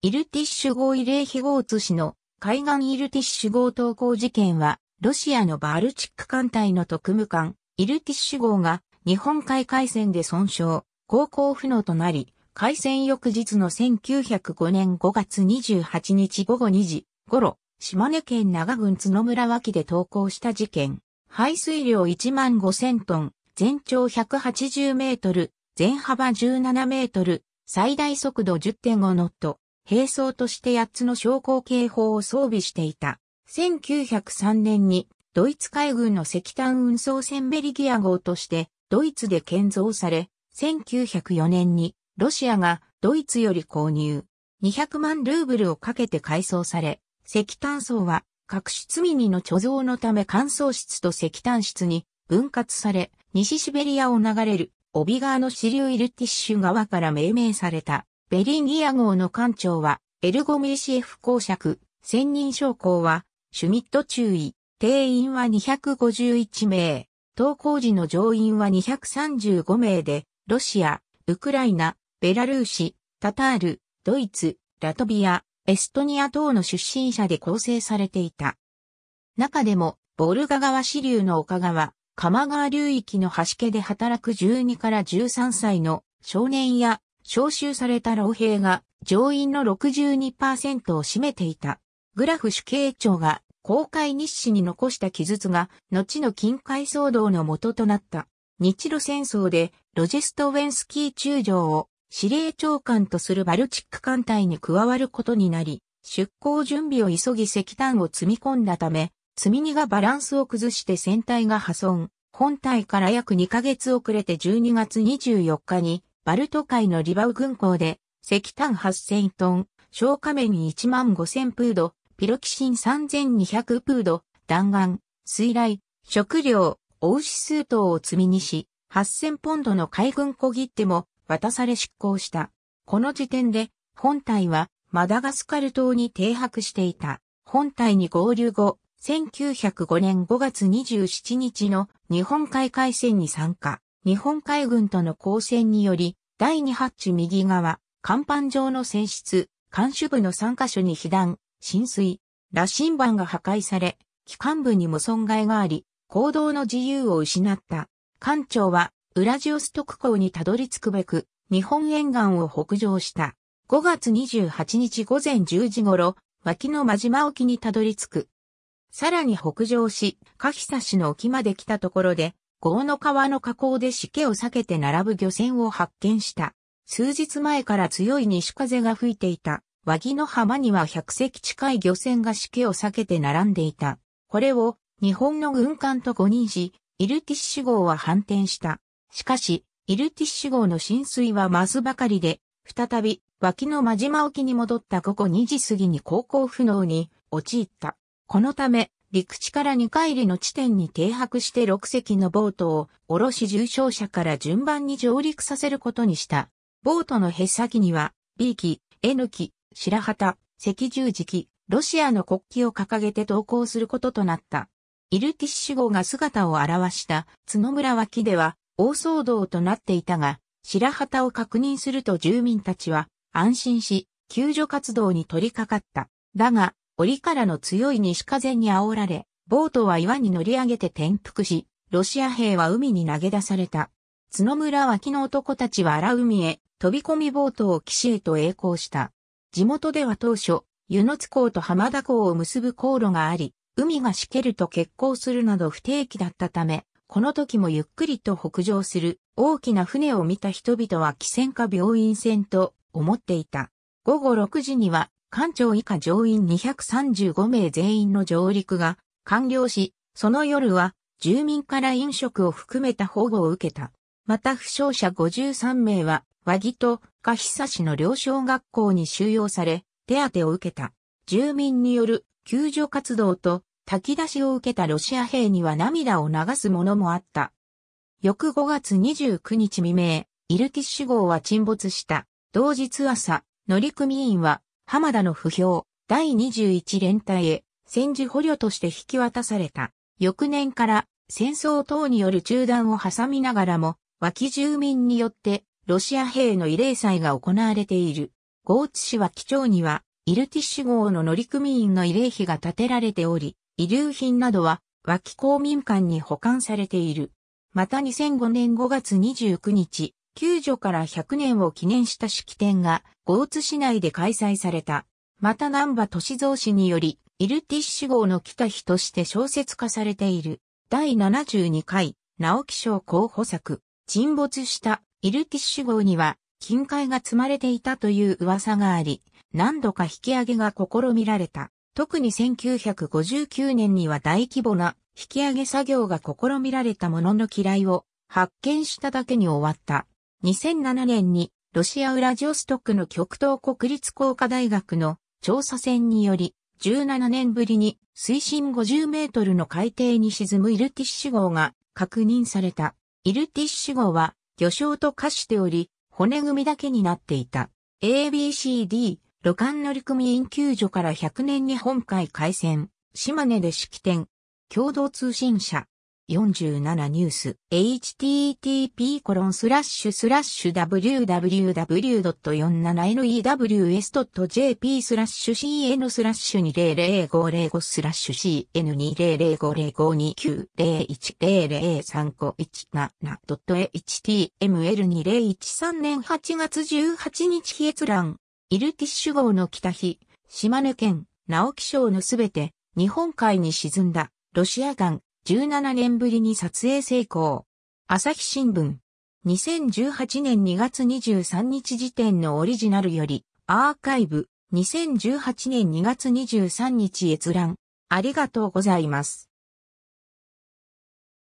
イルティッシュ号慰霊碑号津市の海岸イルティッシュ号投降事件は、ロシアのバルチック艦隊の特務艦、イルティッシュ号が日本海海戦で損傷、航行不能となり、海戦翌日の1905年5月28日午後2時頃、島根県長郡角村脇で投降した事件。排水量1万5000トン、全長180メートル、全幅17メートル、最大速度10.5ノット。並走として8つの昇降警報を装備していた。1903年にドイツ海軍の石炭運送船ベリギア号としてドイツで建造され、1904年にロシアがドイツより購入。200万ルーブルをかけて改装され、石炭層は各質。ミニの貯蔵のため乾燥室と石炭室に分割され、西シベリアを流れる帯側川の支流イルティッシュ川から命名された。ベリンギア号の艦長は、エルゴミーシエフ公爵、専任将校は、シュミット注意、定員は251名、投降時の乗員は235名で、ロシア、ウクライナ、ベラルーシ、タタール、ドイツ、ラトビア、エストニア等の出身者で構成されていた。中でも、ボルガ川支流の丘川、鎌川流域の端家で働く12から13歳の少年や召集された老兵が上院の62%を占めていた。グラフ主計庁が公開日誌に残した記述が後の近海騒動の元となった。日露戦争でロジェスト・ウェンスキー中将を司令長官とするバルチック艦隊に加わることになり、出港準備を急ぎ石炭を積み込んだため、積み荷がバランスを崩して船体が破損。本体から約2ヶ月遅れて12月24日にバルト海のリバウ軍港で、石炭8000トン、消火面1万5000プード、ピロキシン3200プード、弾丸、水雷、食料、おウ数等を積みにし、8000ポンドの海軍小切手も渡され出港した。この時点で、本体はマダガスカル島に停泊していた。本体に合流後、1905年5月27日の日本海海戦に参加。日本海軍との交戦により、第2ハッチ右側、甲板上の船室、艦首部の3カ所に被弾、浸水、羅針盤が破壊され、機関部にも損害があり、行動の自由を失った。艦長は、ウラジオストク港にたどり着くべく、日本沿岸を北上した。5月28日午前10時頃、脇の真島沖にたどり着く。さらに北上し、カヒサ市の沖まで来たところで、郷の川の河口でしけを避けて並ぶ漁船を発見した。数日前から強い西風が吹いていた。和木の浜には100隻近い漁船がしけを避けて並んでいた。これを日本の軍艦と誤認し、イルティッシュ号は反転した。しかし、イルティッシュ号の浸水は増すばかりで、再び、脇の真島沖に戻った午後2時過ぎに航行不能に陥った。このため、陸地から2回りの地点に停泊して6隻のボートを、おろし重傷者から順番に上陸させることにした。ボートのへっさぎには、B 機、N 機、白旗、赤十字機、ロシアの国旗を掲げて投降することとなった。イルティッシュ号が姿を現した角村脇では大騒動となっていたが、白旗を確認すると住民たちは安心し、救助活動に取り掛かった。だが、折からの強い西風に煽られ、ボートは岩に乗り上げて転覆し、ロシア兵は海に投げ出された。角村脇の男たちは荒海へ飛び込みボートを岸へと栄光した。地元では当初、湯野津港と浜田港を結ぶ航路があり、海がしけると欠航するなど不定期だったため、この時もゆっくりと北上する大きな船を見た人々は汽船か病院船と思っていた。午後6時には艦長以下乗員235名全員の上陸が完了し、その夜は住民から飲食を含めた保護を受けた。また負傷者53名は和木と加久市の両小学校に収容され、手当てを受けた。住民による救助活動と炊き出しを受けたロシア兵には涙を流すものもあった。翌5月29日未明、イルキッシュ号は沈没した。同日朝、乗組員は浜田の不評、第21連隊へ戦時捕虜として引き渡された。翌年から戦争等による中断を挟みながらも、脇住民によってロシア兵の慰霊祭が行われている。ゴーツ市は基調には、イルティッシュ号の乗組員の慰霊碑が建てられており、遺留品などは脇公民館に保管されている。また2005年5月29日、救助から100年を記念した式典が、ゴーツ市内で開催された。また南波市造氏により、イルティッシュ号の来た日として小説化されている。第72回、直木賞候補作、沈没したイルティッシュ号には、金塊が積まれていたという噂があり、何度か引き上げが試みられた。特に1959年には大規模な引き上げ作業が試みられたものの嫌いを発見しただけに終わった。2007年にロシアウラジオストクの極東国立工科大学の調査船により、17年ぶりに水深50メートルの海底に沈むイルティッシュ号が確認された。イルティッシュ号は魚礁と化しており、骨組みだけになっていた。ABCD、旅館乗組員救助から100年に本海海戦、島根で式典、共同通信社。47ニュース http コロンスラッシュスラッシュ www.47news.jp スラッシュ cn スラッシュ200505スラッシュ cn2005052901003517.html2013 年8月18日日閲覧イルティッシュ号の北日島根県直木賞のすべて日本海に沈んだロシア艦17年ぶりに撮影成功。朝日新聞。2018年2月23日時点のオリジナルより、アーカイブ。2018年2月23日閲覧。ありがとうございます。